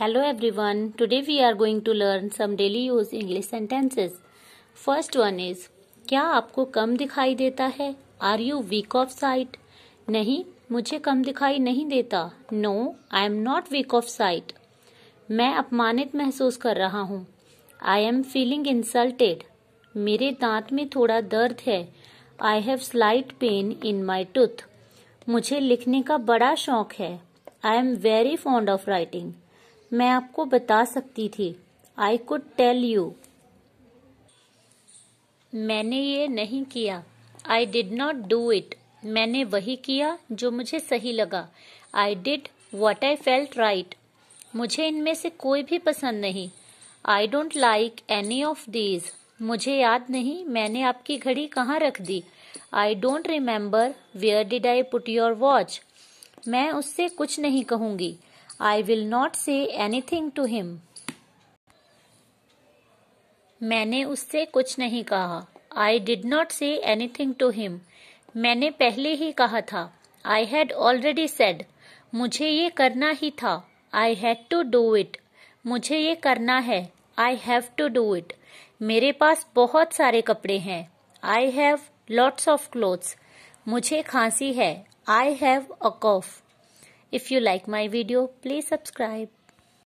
Hello everyone today we are going to learn some daily use English sentences first one is क्या आपको कम दिखाई देता है are you weak of sight नहीं मुझे कम दिखाई नहीं देता no I am not weak of sight मैं अपमानित महसूस कर रहा हूँ आई एम फीलिंग इंसल्टेड मेरे दांत में थोड़ा दर्द है I have slight pain in my tooth मुझे लिखने का बड़ा शौक है I am very fond of writing मैं आपको बता सकती थी आई कुड टेल यू मैंने ये नहीं किया I did not do it मैंने वही किया जो मुझे सही लगा I did what I felt right मुझे इनमें से कोई भी पसंद नहीं I don't like any of these मुझे याद नहीं मैंने आपकी घड़ी कहाँ रख दी I don't remember where did I put your watch मैं उससे कुछ नहीं कहूँगी I will not say anything to him मैंने उससे कुछ नहीं कहा आई did not say anything to him मैंने पहले ही कहा था आई हैड ऑलरेडी सेड मुझे ये करना ही था I had to do it मुझे ये करना है I have to do it मेरे पास बहुत सारे कपड़े हैं I have lots of clothes मुझे खांसी है I have a cough If you like my video, please subscribe.